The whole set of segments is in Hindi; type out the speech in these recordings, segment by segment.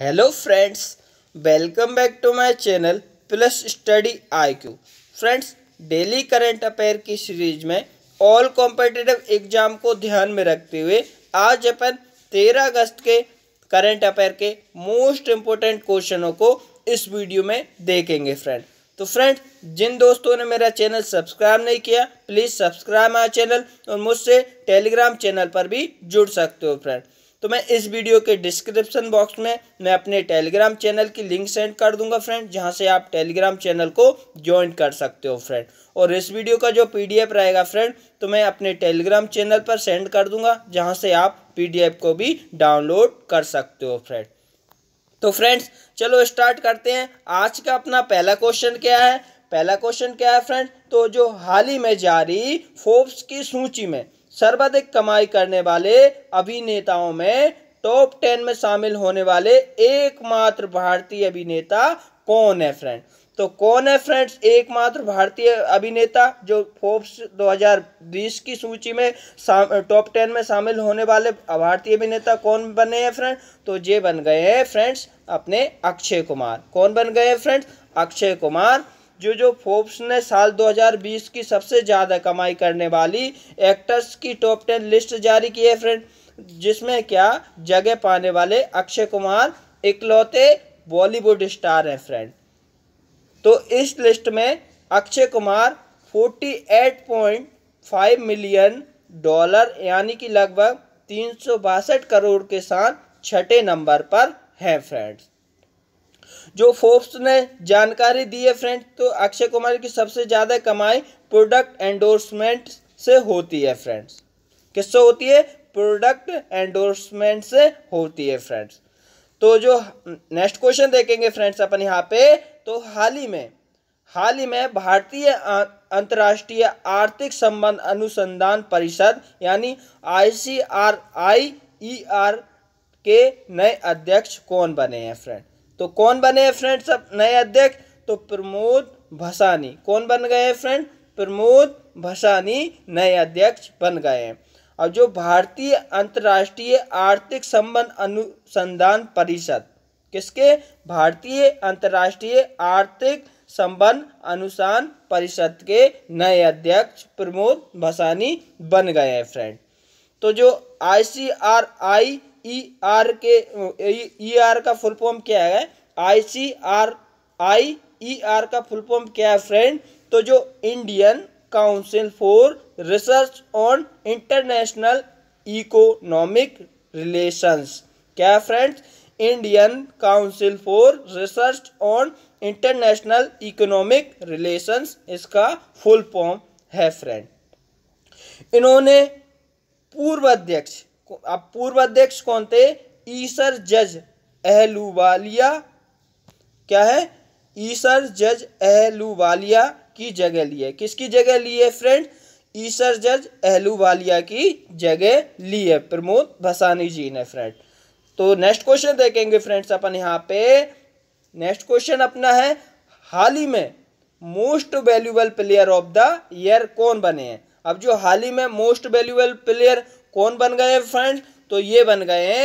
hello friends welcome back to my channel plus study IQ friends daily current affair की सीरीज में ऑल कॉम्पिटिटिव एग्जाम को ध्यान में रखते हुए आज अपन 13 अगस्त के करंट अफेयर के मोस्ट इम्पोर्टेंट क्वेश्चनों को इस वीडियो में देखेंगे फ्रेंड तो फ्रेंड जिन दोस्तों ने मेरा चैनल सब्सक्राइब नहीं किया प्लीज़ सब्सक्राइब माई चैनल और मुझसे टेलीग्राम चैनल पर भी जुड़ सकते हो फ्रेंड तो मैं इस वीडियो के डिस्क्रिप्शन बॉक्स में मैं अपने टेलीग्राम चैनल की लिंक सेंड कर दूंगा फ्रेंड जहां से आप टेलीग्राम चैनल को ज्वाइन कर सकते हो फ्रेंड और इस वीडियो का जो पीडीएफ रहेगा फ्रेंड तो मैं अपने टेलीग्राम चैनल पर सेंड कर दूंगा जहाँ से आप पीडीएफ को भी डाउनलोड कर सकते हो फ्रेंड तो फ्रेंड्स चलो स्टार्ट करते हैं आज का अपना पहला क्वेश्चन क्या है पहला क्वेश्चन क्या है फ्रेंड तो जो हाल ही में जारी फोर्ब्स की सूची में सर्वाधिक कमाई करने वाले अभिनेताओं में टॉप टेन में शामिल होने वाले एकमात्र भारतीय अभिनेता कौन है फ्रेंड तो कौन है फ्रेंड्स एकमात्र भारतीय अभिनेता जो फोर्ब्स 2020 की सूची में टॉप टेन में शामिल होने वाले भारतीय अभिनेता कौन बने हैं फ्रेंड तो ये बन गए हैं फ्रेंड्स अपने अक्षय कुमार कौन बन गए हैं फ्रेंड्स अक्षय कुमार जो जो फोर्ब्स ने साल 2020 की सबसे ज़्यादा कमाई करने वाली एक्टर्स की टॉप टेन लिस्ट जारी की है फ्रेंड जिसमें क्या जगह पाने वाले अक्षय कुमार इकलौते बॉलीवुड स्टार हैं फ्रेंड तो इस लिस्ट में अक्षय कुमार 48.5 मिलियन डॉलर यानी कि लगभग तीन करोड़ के साथ छठे नंबर पर हैं फ्रेंड्स जो फोर्ब्स ने जानकारी दी है फ्रेंड तो अक्षय कुमार की सबसे ज़्यादा कमाई प्रोडक्ट एंडोर्समेंट से होती है फ्रेंड्स किससे होती है प्रोडक्ट एंडोर्समेंट से होती है फ्रेंड्स तो जो नेक्स्ट क्वेश्चन देखेंगे फ्रेंड्स अपन यहाँ पे तो हाल ही में हाल ही में भारतीय अंतर्राष्ट्रीय आर्थिक संबंध अनुसंधान परिषद यानी आई C R I E are के नए अध्यक्ष कौन बने हैं फ्रेंड तो कौन बने फ्रेंड सब नए अध्यक्ष तो प्रमोद भसानी कौन बन गए फ्रेंड प्रमोद भसानी नए अध्यक्ष बन गए हैं अब जो भारतीय अंतर्राष्ट्रीय आर्थिक संबंध अनुसंधान परिषद किसके भारतीय अंतर्राष्ट्रीय आर्थिक संबंध अनुसार परिषद के नए अध्यक्ष प्रमोद भसानी बन गए हैं फ्रेंड तो जो आई ई e आर के ई आर e का फुल फॉर्म क्या है I C R I E R का फुल फॉर्म क्या है फ्रेंड तो जो Indian council for research on international economic relations क्या है friends Indian council for research on international economic relations इसका फुल फॉर्म है फ्रेंड इन्होंने पूर्व अध्यक्ष अब पूर्व अध्यक्ष कौन थे ईसर जज वालिया क्या है ईसर जज वालिया की जगह ली है किसकी जगह ली है फ्रेंड ईसर जज वालिया की जगह ली है प्रमोद भसानी जी ने फ्रेंड तो नेक्स्ट क्वेश्चन देखेंगे फ्रेंड्स अपन यहाँ पे नेक्स्ट क्वेश्चन अपना है हाल ही में most valuable player of the year कौन बने हैं अब जो हाल ही में मोस्ट वैल्यूबल प्लेयर कौन बन गए फ्रेंड्स तो ये बन गए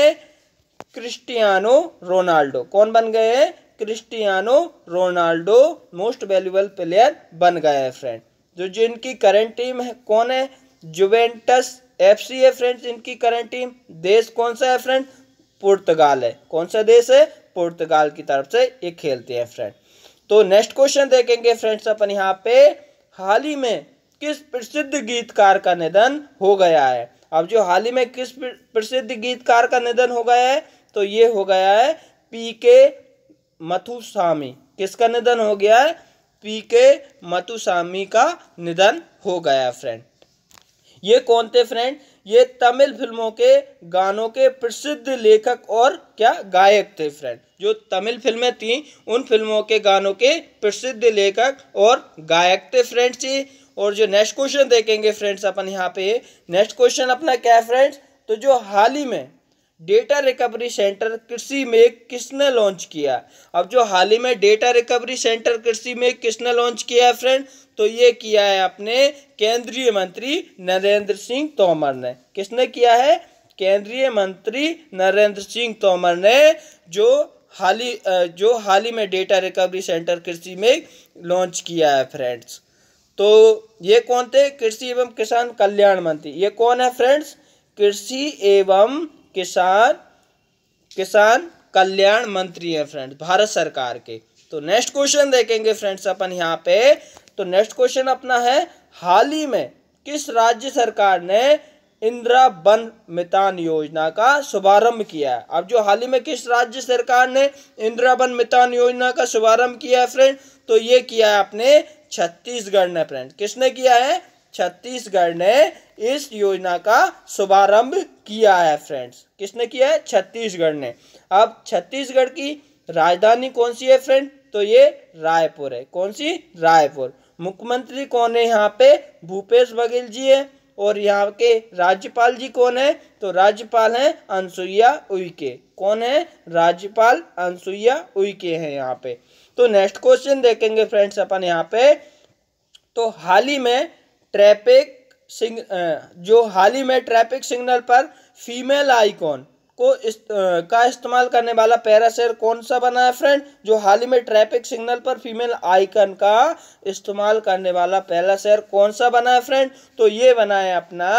क्रिस्टियानो रोनाल्डो कौन बन गए Cristiano Ronaldo most valuable player बन गए फ्रेंड जो जिनकी करंट टीम है कौन है जुवेंटस एफसी है फ्रेंड जिनकी करंट टीम देश कौन सा है फ्रेंड पुर्तगाल है कौन सा देश है पुर्तगाल की तरफ से ये खेलते हैं फ्रेंड तो नेक्स्ट क्वेश्चन देखेंगे फ्रेंड्स अपन यहाँ पे हाल ही में किस प्रसिद्ध गीतकार का निधन हो गया है अब जो हाल ही में किस प्रसिद्ध गीतकार का निधन हो गया है तो ये हो गया है पी के मथुस्वामी किसका निधन हो गया है पी के मथुस्वामी का निधन हो गया है फ्रेंड ये कौन थे फ्रेंड ये तमिल फिल्मों के गानों के प्रसिद्ध लेखक और क्या गायक थे फ्रेंड जो तमिल फिल्में थी उन फिल्मों के गानों के प्रसिद्ध लेखक और गायक थे फ्रेंड्स जी और जो नेक्स्ट क्वेश्चन देखेंगे फ्रेंड्स अपन यहाँ पे नेक्स्ट क्वेश्चन अपना क्या है फ्रेंड्स तो जो हाल ही में डेटा रिकवरी सेंटर कृषि में किसने लॉन्च किया अब जो हाल ही में डेटा रिकवरी सेंटर कृषि में किसने लॉन्च किया है फ्रेंड तो ये किया है अपने केंद्रीय मंत्री नरेंद्र सिंह तोमर ने किसने किया है केंद्रीय मंत्री नरेंद्र सिंह तोमर ने जो हाल ही जो हाल ही में डेटा रिकवरी सेंटर कृषि में लॉन्च किया है फ्रेंड्स तो ये कौन थे कृषि एवं किसान कल्याण मंत्री ये कौन है फ्रेंड्स कृषि एवं किसान किसान कल्याण मंत्री है फ्रेंड्स भारत सरकार के तो नेक्स्ट क्वेश्चन देखेंगे फ्रेंड्स अपन यहाँ पे तो नेक्स्ट क्वेश्चन अपना है हाल ही में किस राज्य सरकार ने इंदिरा वन मितान योजना का शुभारंभ किया है अब जो हाल ही में किस राज्य सरकार ने इंदिरा वन मितान योजना का शुभारंभ किया है फ्रेंड तो ये किया है अपने छत्तीसगढ़ ने फ्रेंड किसने किया है छत्तीसगढ़ ने इस योजना का शुभारंभ किया है फ्रेंड्स किसने किया है छत्तीसगढ़ ने अब छत्तीसगढ़ की राजधानी कौन सी है फ्रेंड तो ये रायपुर है कौन सी रायपुर मुख्यमंत्री कौन है यहाँ पे भूपेश बघेल जी है और यहाँ के राज्यपाल जी कौन है तो राज्यपाल हैं अनसुईया उइके कौन है राज्यपाल अनसुईया उइके हैं यहाँ पे तो नेक्स्ट क्वेश्चन देखेंगे फ्रेंड्स अपन यहाँ पे तो हाल ही में ट्रैफिक सिग जो हाल ही में ट्रैफिक सिग्नल पर फीमेल आइकॉन को इस आ, का इस्तेमाल करने वाला पैरासेर कौन सा बना है फ्रेंड जो हाल ही में ट्रैफिक सिग्नल पर फीमेल आइकन का इस्तेमाल करने वाला पहला शहर कौन सा बना है फ्रेंड तो ये बना है अपना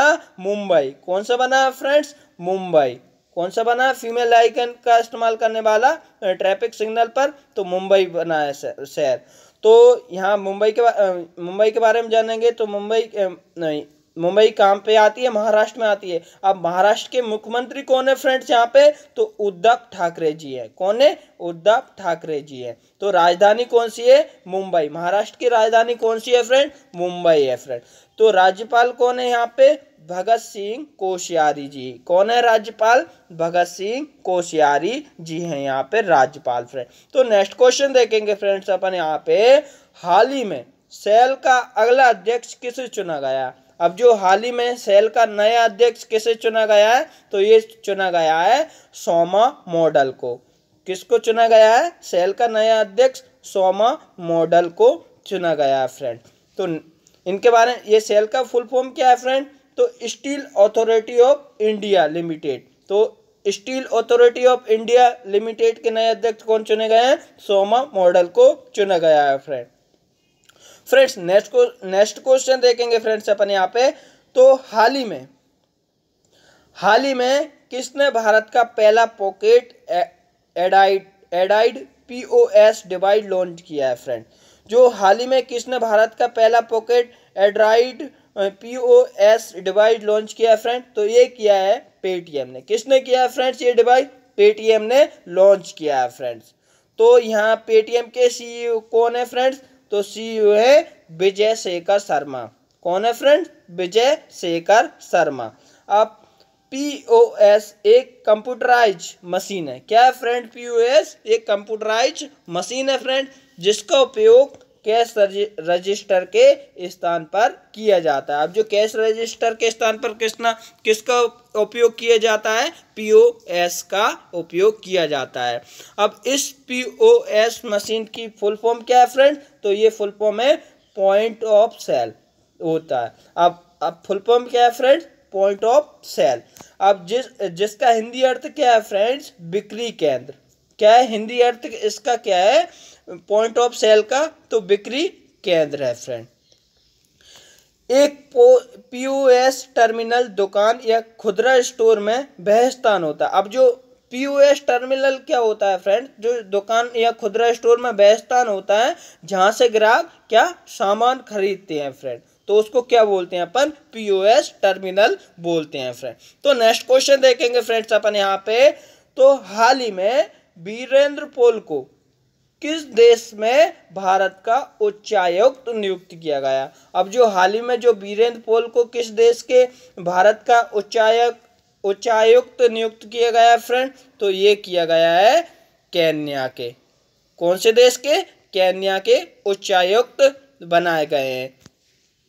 मुंबई कौन सा बना है फ्रेंड्स मुंबई कौन सा बना फीमेल आइकन का इस्तेमाल करने वाला ट्रैफिक सिग्नल पर तो मुंबई बना है शहर तो यहाँ मुंबई के मुंबई के बारे में जानेंगे तो मुंबई नहीं मुंबई कहाँ पे आती है महाराष्ट्र में आती है अब महाराष्ट्र के मुख्यमंत्री कौन है फ्रेंड्स यहाँ पे तो उद्धव ठाकरे जी है कौन है उद्धव ठाकरे जी है तो राजधानी कौन सी है मुंबई महाराष्ट्र की राजधानी कौन सी है फ्रेंड मुंबई है फ्रेंड तो राज्यपाल कौन है यहाँ पे भगत सिंह कोश्यारी जी कौन है राज्यपाल भगत सिंह कोश्यारी जी हैं यहाँ पे राज्यपाल फ्रेंड तो नेक्स्ट क्वेश्चन देखेंगे फ्रेंड्स अपन यहाँ पे हाल ही में सेल का अगला अध्यक्ष किसे चुना गया अब जो हाल ही में सेल का नया अध्यक्ष किसे चुना गया है तो ये चुना गया है सोमा मॉडल को किसको चुना गया है सेल का नया अध्यक्ष सोमा मॉडल को चुना गया है फ्रेंड तो इनके बारे में ये सेल का फुल फॉर्म क्या है फ्रेंड तो Steel Authority of India Limited तो Steel Authority of India Limited के नए अध्यक्ष कौन चुने गए हैं सोमा मॉडल को चुना गया है फ्रेंड फ्रेंड्स नेक्स्ट को नेक्स्ट क्वेश्चन देखेंगे फ्रेंड्स अपन यहाँ पे तो हाल ही में हाल ही में किसने भारत का पहला पॉकेट एडाइड एडाइड पीओएस डिवाइड लॉन्च किया है फ्रेंड जो हाल ही में किसने भारत का पहला pocket android P O S device launch किया है फ्रेंड तो ये किया है पेटीएम ने किसने किया है फ्रेंड्स ये डिवाइस पेटीएम ने लॉन्च किया है फ्रेंड्स तो यहाँ पेटीएम के सीईओ e कौन है फ्रेंड्स तो सीईओ e है विजय शेखर शर्मा कौन है फ्रेंड्स विजय शेखर शर्मा अब पीओएस एक कंप्यूटराइज मशीन है क्या है फ्रेंड पीओएस एक कंप्यूटराइज मशीन है फ्रेंड जिसका उपयोग कैश रजिस्टर के स्थान पर किया जाता है अब जो कैश रजिस्टर के स्थान पर किसना किसका उपयोग किया जाता है पीओएस का उपयोग किया जाता है अब इस पीओएस मशीन की फुल फॉर्म क्या है फ्रेंड तो ये फुल फॉर्म है पॉइंट ऑफ सेल होता है अब अब फुल फॉर्म क्या है फ्रेंड पॉइंट ऑफ सेल अब जिस जिसका हिंदी अर्थ क्या है फ्रेंड्स बिक्री केंद्र क्या है हिंदी अर्थ इसका क्या है पॉइंट ऑफ सेल का तो बिक्री केंद्र है फ्रेंड एक पीओएस टर्मिनल दुकान या खुदरा स्टोर में वह स्थान होता है अब जो पीओएस टर्मिनल क्या होता है फ्रेंड जो दुकान या खुदरा स्टोर में वह स्थान होता है जहाँ से ग्राहक क्या सामान खरीदते हैं फ्रेंड तो उसको क्या बोलते हैं अपन पीओएस टर्मिनल बोलते हैं फ्रेंड तो नेक्स्ट क्वेश्चन देखेंगे फ्रेंड्स अपन यहाँ पे तो हाल ही में वीरेंद्र पोल को किस देश में भारत का उच्चायुक्त नियुक्त किया गया अब जो हाल ही में जो वीरेंद्र पोल को किस देश के भारत का उच्चायुक्त उच्चायुक्त नियुक्त किया गया फ्रेंड तो ये किया गया है कैन्या के कौन से देश के कैन्या के उच्चायुक्त बनाए गए हैं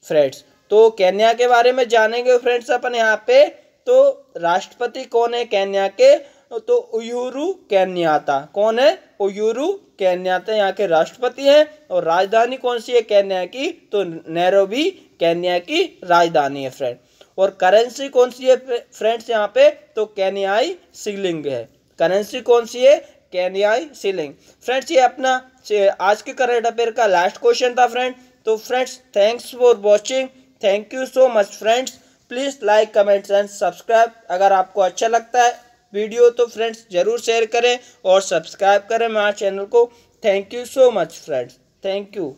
फ्रेंड्स तो कैन्या के बारे में जानेंगे फ्रेंड्स अपन यहाँ पे तो राष्ट्रपति कौन है कैन्या के तो उयूरू कैन्याता कौन है उयूरू कैन्याता यहाँ के राष्ट्रपति हैं और राजधानी कौन सी है कैन्या की तो नैरोबी कैन्या की राजधानी है फ्रेंड और करेंसी कौन सी है फ्रेंड्स यहाँ पे तो कैन्याई सिलिंग है करेंसी कौन सी है कैन्याई सिलिंग फ्रेंड्स ये अपना आज के करंट अफेयर का लास्ट क्वेश्चन था फ्रेंड तो friends thanks for watching thank you so much friends please like comments and subscribe अगर आपको अच्छा लगता है वीडियो तो फ्रेंड्स ज़रूर शेयर करें और सब्सक्राइब करें हमारे चैनल को thank you so much friends thank you